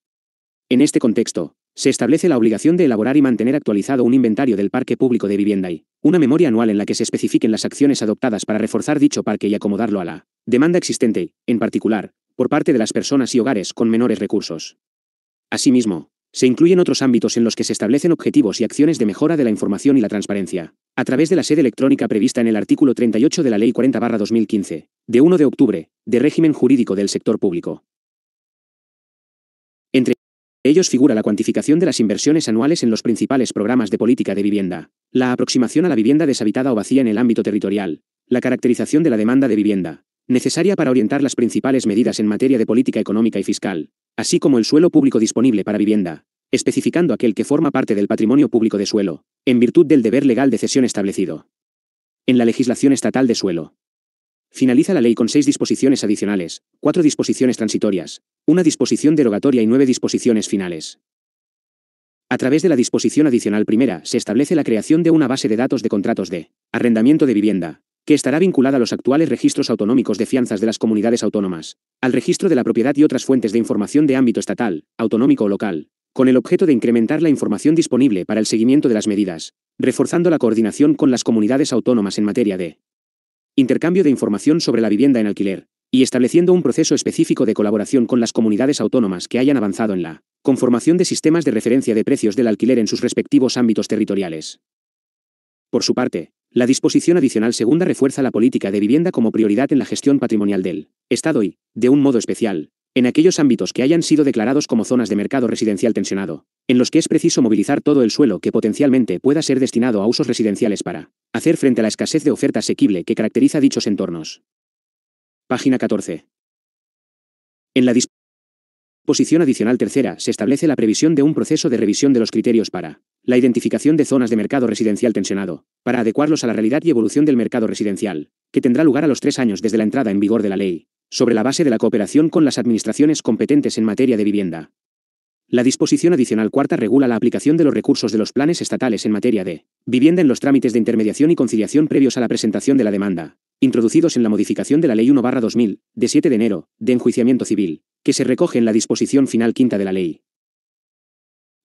En este contexto, se establece la obligación de elaborar y mantener actualizado un inventario del parque público de vivienda y una memoria anual en la que se especifiquen las acciones adoptadas para reforzar dicho parque y acomodarlo a la demanda existente, en particular, por parte de las personas y hogares con menores recursos. Asimismo, se incluyen otros ámbitos en los que se establecen objetivos y acciones de mejora de la información y la transparencia, a través de la sede electrónica prevista en el artículo 38 de la Ley 40-2015, de 1 de octubre, de régimen jurídico del sector público. Entre ellos figura la cuantificación de las inversiones anuales en los principales programas de política de vivienda, la aproximación a la vivienda deshabitada o vacía en el ámbito territorial, la caracterización de la demanda de vivienda, necesaria para orientar las principales medidas en materia de política económica y fiscal, así como el suelo público disponible para vivienda, especificando aquel que forma parte del patrimonio público de suelo, en virtud del deber legal de cesión establecido en la legislación estatal de suelo. Finaliza la ley con seis disposiciones adicionales, cuatro disposiciones transitorias, una disposición derogatoria y nueve disposiciones finales. A través de la disposición adicional primera se establece la creación de una base de datos de contratos de arrendamiento de vivienda, que estará vinculada a los actuales registros autonómicos de fianzas de las comunidades autónomas, al registro de la propiedad y otras fuentes de información de ámbito estatal, autonómico o local, con el objeto de incrementar la información disponible para el seguimiento de las medidas, reforzando la coordinación con las comunidades autónomas en materia de intercambio de información sobre la vivienda en alquiler, y estableciendo un proceso específico de colaboración con las comunidades autónomas que hayan avanzado en la conformación de sistemas de referencia de precios del alquiler en sus respectivos ámbitos territoriales. Por su parte, la disposición adicional segunda refuerza la política de vivienda como prioridad en la gestión patrimonial del Estado y, de un modo especial, en aquellos ámbitos que hayan sido declarados como zonas de mercado residencial tensionado, en los que es preciso movilizar todo el suelo que potencialmente pueda ser destinado a usos residenciales para hacer frente a la escasez de oferta asequible que caracteriza dichos entornos. Página 14. En la disposición adicional tercera se establece la previsión de un proceso de revisión de los criterios para la identificación de zonas de mercado residencial tensionado, para adecuarlos a la realidad y evolución del mercado residencial, que tendrá lugar a los tres años desde la entrada en vigor de la ley, sobre la base de la cooperación con las administraciones competentes en materia de vivienda. La disposición adicional cuarta regula la aplicación de los recursos de los planes estatales en materia de vivienda en los trámites de intermediación y conciliación previos a la presentación de la demanda, introducidos en la modificación de la Ley 1-2000, de 7 de enero, de enjuiciamiento civil, que se recoge en la disposición final quinta de la ley.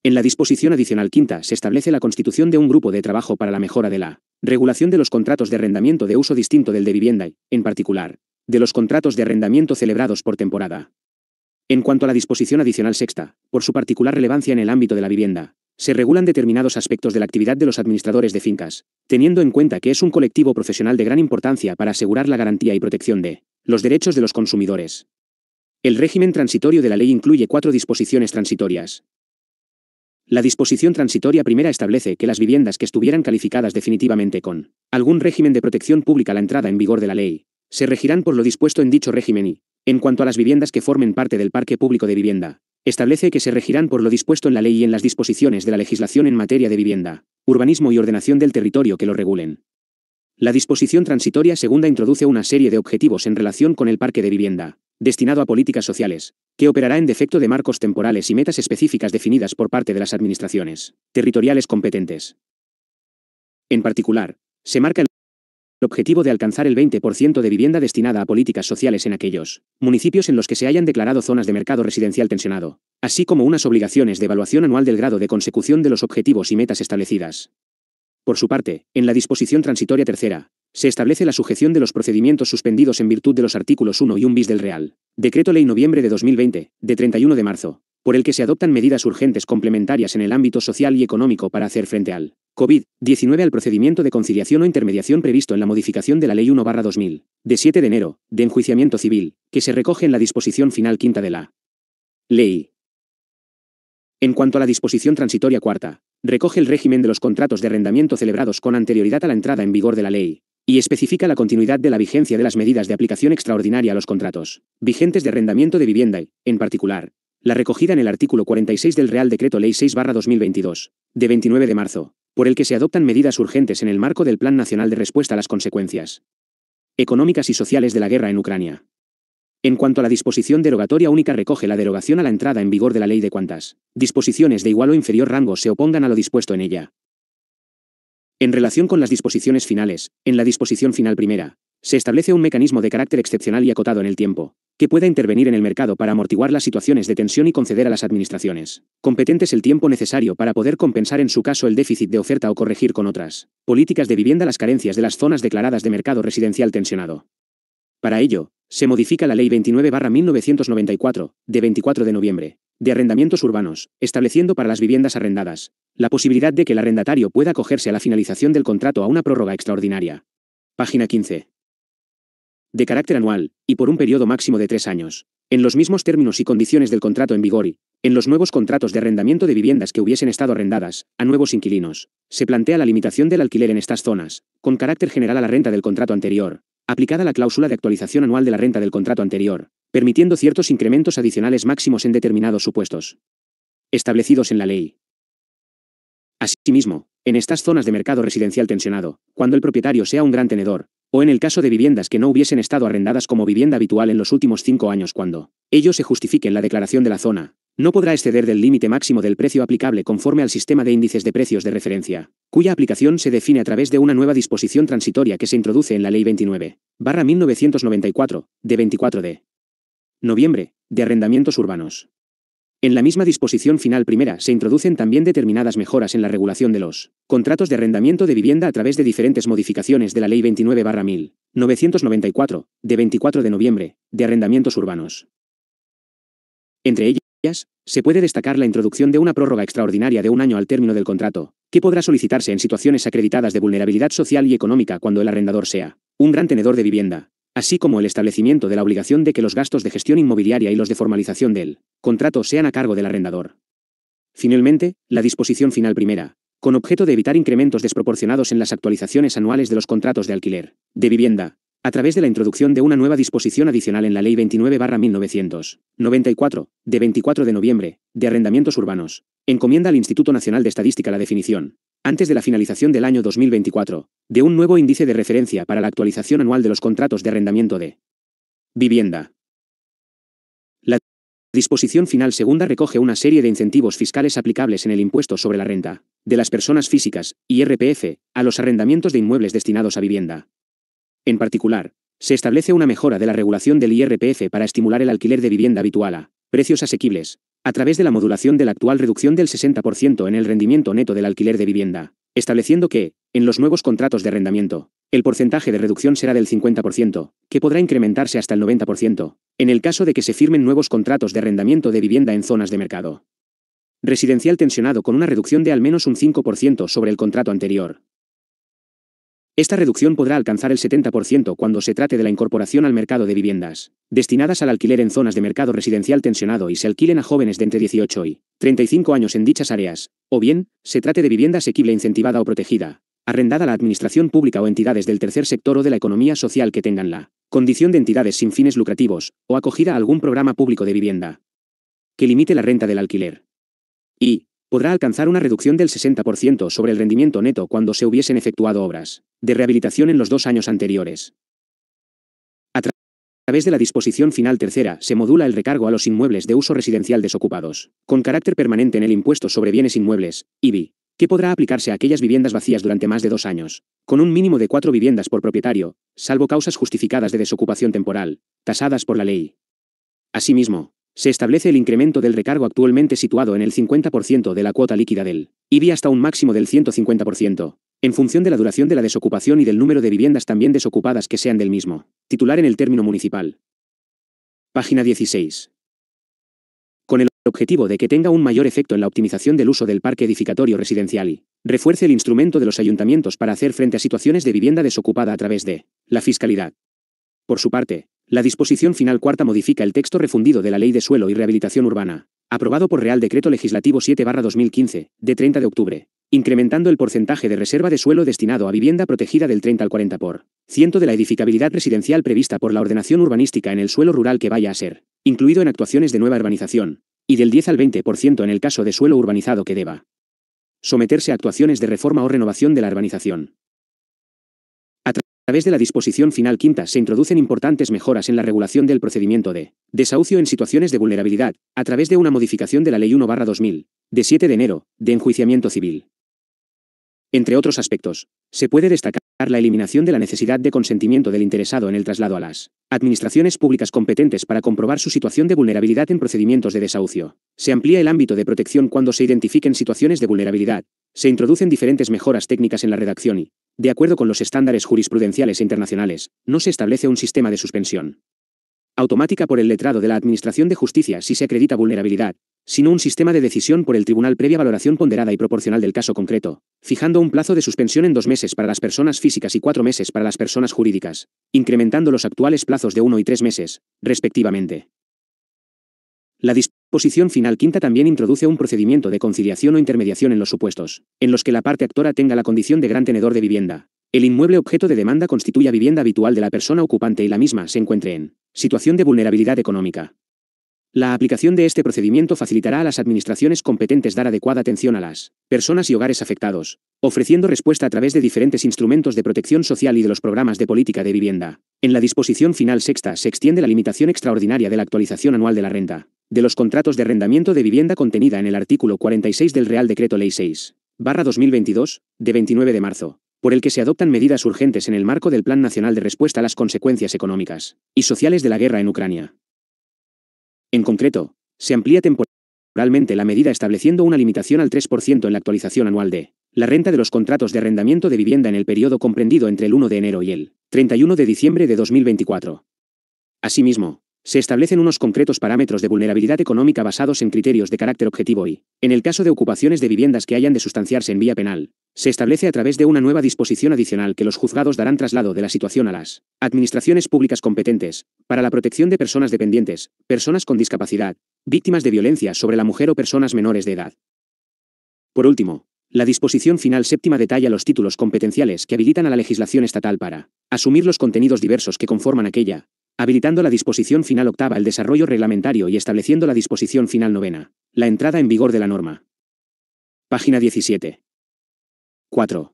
En la disposición adicional quinta se establece la constitución de un grupo de trabajo para la mejora de la regulación de los contratos de arrendamiento de uso distinto del de vivienda y, en particular, de los contratos de arrendamiento celebrados por temporada. En cuanto a la disposición adicional sexta, por su particular relevancia en el ámbito de la vivienda, se regulan determinados aspectos de la actividad de los administradores de fincas, teniendo en cuenta que es un colectivo profesional de gran importancia para asegurar la garantía y protección de los derechos de los consumidores. El régimen transitorio de la ley incluye cuatro disposiciones transitorias. La disposición transitoria primera establece que las viviendas que estuvieran calificadas definitivamente con algún régimen de protección pública a la entrada en vigor de la ley se regirán por lo dispuesto en dicho régimen y, en cuanto a las viviendas que formen parte del parque público de vivienda, establece que se regirán por lo dispuesto en la ley y en las disposiciones de la legislación en materia de vivienda, urbanismo y ordenación del territorio que lo regulen. La disposición transitoria segunda introduce una serie de objetivos en relación con el parque de vivienda, destinado a políticas sociales, que operará en defecto de marcos temporales y metas específicas definidas por parte de las administraciones territoriales competentes. En particular, se marca el objetivo de alcanzar el 20% de vivienda destinada a políticas sociales en aquellos municipios en los que se hayan declarado zonas de mercado residencial tensionado, así como unas obligaciones de evaluación anual del grado de consecución de los objetivos y metas establecidas. Por su parte, en la disposición transitoria tercera, se establece la sujeción de los procedimientos suspendidos en virtud de los artículos 1 y 1 bis del Real Decreto Ley Noviembre de 2020, de 31 de marzo, por el que se adoptan medidas urgentes complementarias en el ámbito social y económico para hacer frente al COVID-19 al procedimiento de conciliación o intermediación previsto en la modificación de la Ley 1-2000, de 7 de enero, de enjuiciamiento civil, que se recoge en la disposición final quinta de la Ley. En cuanto a la disposición transitoria cuarta, recoge el régimen de los contratos de arrendamiento celebrados con anterioridad a la entrada en vigor de la ley, y especifica la continuidad de la vigencia de las medidas de aplicación extraordinaria a los contratos vigentes de arrendamiento de vivienda y, en particular, la recogida en el artículo 46 del Real Decreto Ley 6-2022, de 29 de marzo, por el que se adoptan medidas urgentes en el marco del Plan Nacional de Respuesta a las Consecuencias Económicas y Sociales de la Guerra en Ucrania. En cuanto a la disposición derogatoria única recoge la derogación a la entrada en vigor de la ley de cuantas disposiciones de igual o inferior rango se opongan a lo dispuesto en ella, en relación con las disposiciones finales, en la disposición final primera, se establece un mecanismo de carácter excepcional y acotado en el tiempo, que pueda intervenir en el mercado para amortiguar las situaciones de tensión y conceder a las administraciones competentes el tiempo necesario para poder compensar en su caso el déficit de oferta o corregir con otras políticas de vivienda las carencias de las zonas declaradas de mercado residencial tensionado. Para ello, se modifica la Ley 29-1994, de 24 de noviembre, de arrendamientos urbanos, estableciendo para las viviendas arrendadas la posibilidad de que el arrendatario pueda acogerse a la finalización del contrato a una prórroga extraordinaria. Página 15. De carácter anual, y por un periodo máximo de tres años, en los mismos términos y condiciones del contrato en vigor y, en los nuevos contratos de arrendamiento de viviendas que hubiesen estado arrendadas a nuevos inquilinos, se plantea la limitación del alquiler en estas zonas, con carácter general a la renta del contrato anterior, aplicada la cláusula de actualización anual de la renta del contrato anterior, permitiendo ciertos incrementos adicionales máximos en determinados supuestos establecidos en la ley. Asimismo, en estas zonas de mercado residencial tensionado, cuando el propietario sea un gran tenedor, o en el caso de viviendas que no hubiesen estado arrendadas como vivienda habitual en los últimos cinco años cuando ello se justifiquen la declaración de la zona, no podrá exceder del límite máximo del precio aplicable conforme al sistema de índices de precios de referencia, cuya aplicación se define a través de una nueva disposición transitoria que se introduce en la Ley 29, 1994, de 24 de noviembre, de arrendamientos urbanos. En la misma disposición final primera se introducen también determinadas mejoras en la regulación de los contratos de arrendamiento de vivienda a través de diferentes modificaciones de la Ley 29 1994, de 24 de noviembre, de arrendamientos urbanos. Entre ellas, se puede destacar la introducción de una prórroga extraordinaria de un año al término del contrato, que podrá solicitarse en situaciones acreditadas de vulnerabilidad social y económica cuando el arrendador sea un gran tenedor de vivienda, así como el establecimiento de la obligación de que los gastos de gestión inmobiliaria y los de formalización del contrato sean a cargo del arrendador. Finalmente, la disposición final primera, con objeto de evitar incrementos desproporcionados en las actualizaciones anuales de los contratos de alquiler de vivienda, a través de la introducción de una nueva disposición adicional en la Ley 29-1994, de 24 de noviembre, de arrendamientos urbanos, encomienda al Instituto Nacional de Estadística la definición, antes de la finalización del año 2024, de un nuevo índice de referencia para la actualización anual de los contratos de arrendamiento de vivienda. La disposición final segunda recoge una serie de incentivos fiscales aplicables en el impuesto sobre la renta, de las personas físicas, y IRPF, a los arrendamientos de inmuebles destinados a vivienda. En particular, se establece una mejora de la regulación del IRPF para estimular el alquiler de vivienda habitual a precios asequibles, a través de la modulación de la actual reducción del 60% en el rendimiento neto del alquiler de vivienda, estableciendo que, en los nuevos contratos de arrendamiento, el porcentaje de reducción será del 50%, que podrá incrementarse hasta el 90%, en el caso de que se firmen nuevos contratos de arrendamiento de vivienda en zonas de mercado. Residencial tensionado con una reducción de al menos un 5% sobre el contrato anterior, esta reducción podrá alcanzar el 70% cuando se trate de la incorporación al mercado de viviendas, destinadas al alquiler en zonas de mercado residencial tensionado y se alquilen a jóvenes de entre 18 y 35 años en dichas áreas, o bien, se trate de vivienda asequible incentivada o protegida, arrendada a la administración pública o entidades del tercer sector o de la economía social que tengan la condición de entidades sin fines lucrativos, o acogida a algún programa público de vivienda que limite la renta del alquiler. Y, podrá alcanzar una reducción del 60% sobre el rendimiento neto cuando se hubiesen efectuado obras de rehabilitación en los dos años anteriores. A, través de la disposición final tercera se modula el recargo a los inmuebles de uso residencial desocupados, con carácter permanente en el impuesto sobre bienes inmuebles, IBI, que podrá aplicarse a aquellas viviendas vacías durante más de dos años, con un mínimo de cuatro viviendas por propietario, salvo causas justificadas de desocupación temporal, tasadas por la ley. Asimismo, se establece el incremento del recargo actualmente situado en el 50% de la cuota líquida del IBI hasta un máximo del 150%, en función de la duración de la desocupación y del número de viviendas también desocupadas que sean del mismo, titular en el término municipal. Página 16. Con el objetivo de que tenga un mayor efecto en la optimización del uso del parque edificatorio residencial y refuerce el instrumento de los ayuntamientos para hacer frente a situaciones de vivienda desocupada a través de la fiscalidad. Por su parte, la disposición final cuarta modifica el texto refundido de la Ley de Suelo y Rehabilitación Urbana, aprobado por Real Decreto Legislativo 7-2015, de 30 de octubre, incrementando el porcentaje de reserva de suelo destinado a vivienda protegida del 30 al 40 por ciento de la edificabilidad residencial prevista por la ordenación urbanística en el suelo rural que vaya a ser, incluido en actuaciones de nueva urbanización, y del 10 al 20% en el caso de suelo urbanizado que deba someterse a actuaciones de reforma o renovación de la urbanización. A través de la disposición final quinta se introducen importantes mejoras en la regulación del procedimiento de desahucio en situaciones de vulnerabilidad, a través de una modificación de la Ley 1-2000, de 7 de enero, de enjuiciamiento civil. Entre otros aspectos, se puede destacar la eliminación de la necesidad de consentimiento del interesado en el traslado a las administraciones públicas competentes para comprobar su situación de vulnerabilidad en procedimientos de desahucio. Se amplía el ámbito de protección cuando se identifiquen situaciones de vulnerabilidad. Se introducen diferentes mejoras técnicas en la redacción y, de acuerdo con los estándares jurisprudenciales internacionales, no se establece un sistema de suspensión automática por el letrado de la Administración de Justicia si se acredita vulnerabilidad, sino un sistema de decisión por el tribunal previa valoración ponderada y proporcional del caso concreto, fijando un plazo de suspensión en dos meses para las personas físicas y cuatro meses para las personas jurídicas, incrementando los actuales plazos de uno y tres meses, respectivamente. La disposición final quinta también introduce un procedimiento de conciliación o intermediación en los supuestos, en los que la parte actora tenga la condición de gran tenedor de vivienda. El inmueble objeto de demanda constituya vivienda habitual de la persona ocupante y la misma se encuentre en situación de vulnerabilidad económica, la aplicación de este procedimiento facilitará a las administraciones competentes dar adecuada atención a las personas y hogares afectados, ofreciendo respuesta a través de diferentes instrumentos de protección social y de los programas de política de vivienda. En la disposición final sexta se extiende la limitación extraordinaria de la actualización anual de la renta, de los contratos de arrendamiento de vivienda contenida en el artículo 46 del Real Decreto Ley 6, barra 2022, de 29 de marzo, por el que se adoptan medidas urgentes en el marco del Plan Nacional de Respuesta a las Consecuencias Económicas y Sociales de la Guerra en Ucrania. En concreto, se amplía temporalmente la medida estableciendo una limitación al 3% en la actualización anual de la renta de los contratos de arrendamiento de vivienda en el periodo comprendido entre el 1 de enero y el 31 de diciembre de 2024. Asimismo, se establecen unos concretos parámetros de vulnerabilidad económica basados en criterios de carácter objetivo y, en el caso de ocupaciones de viviendas que hayan de sustanciarse en vía penal, se establece a través de una nueva disposición adicional que los juzgados darán traslado de la situación a las administraciones públicas competentes, para la protección de personas dependientes, personas con discapacidad, víctimas de violencia sobre la mujer o personas menores de edad. Por último, la disposición final séptima detalla los títulos competenciales que habilitan a la legislación estatal para asumir los contenidos diversos que conforman aquella, habilitando la disposición final octava el desarrollo reglamentario y estableciendo la disposición final novena, la entrada en vigor de la norma. Página 17. 4.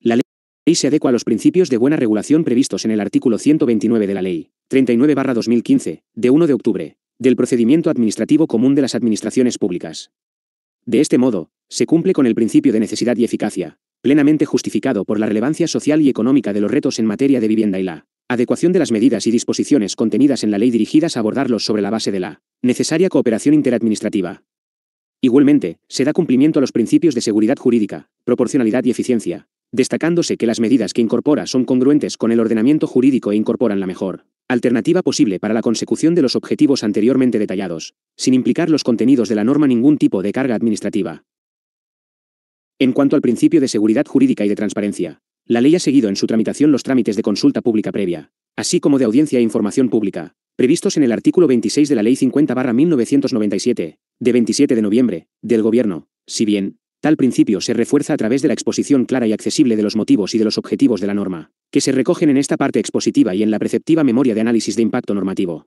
La ley se adecua a los principios de buena regulación previstos en el artículo 129 de la Ley 39-2015, de 1 de octubre, del procedimiento administrativo común de las administraciones públicas. De este modo, se cumple con el principio de necesidad y eficacia, plenamente justificado por la relevancia social y económica de los retos en materia de vivienda y la Adecuación de las medidas y disposiciones contenidas en la ley dirigidas a abordarlos sobre la base de la necesaria cooperación interadministrativa. Igualmente, se da cumplimiento a los principios de seguridad jurídica, proporcionalidad y eficiencia, destacándose que las medidas que incorpora son congruentes con el ordenamiento jurídico e incorporan la mejor alternativa posible para la consecución de los objetivos anteriormente detallados, sin implicar los contenidos de la norma ningún tipo de carga administrativa. En cuanto al principio de seguridad jurídica y de transparencia, la ley ha seguido en su tramitación los trámites de consulta pública previa, así como de audiencia e información pública, previstos en el artículo 26 de la Ley 50-1997, de 27 de noviembre, del Gobierno, si bien, tal principio se refuerza a través de la exposición clara y accesible de los motivos y de los objetivos de la norma, que se recogen en esta parte expositiva y en la preceptiva memoria de análisis de impacto normativo.